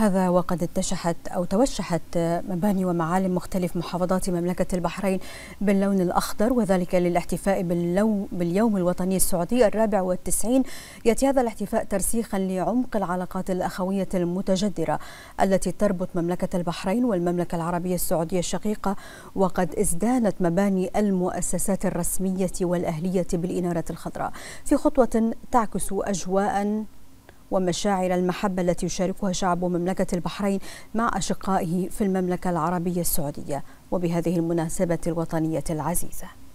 هذا وقد اتشحت أو توشحت مباني ومعالم مختلف محافظات مملكة البحرين باللون الأخضر وذلك للاحتفاء باليوم الوطني السعودي الرابع والتسعين يأتي هذا الاحتفاء ترسيخا لعمق العلاقات الأخوية المتجدرة التي تربط مملكة البحرين والمملكة العربية السعودية الشقيقة وقد ازدانت مباني المؤسسات الرسمية والأهلية بالإنارة الخضراء في خطوة تعكس أجواء ومشاعر المحبة التي يشاركها شعب مملكة البحرين مع أشقائه في المملكة العربية السعودية وبهذه المناسبة الوطنية العزيزة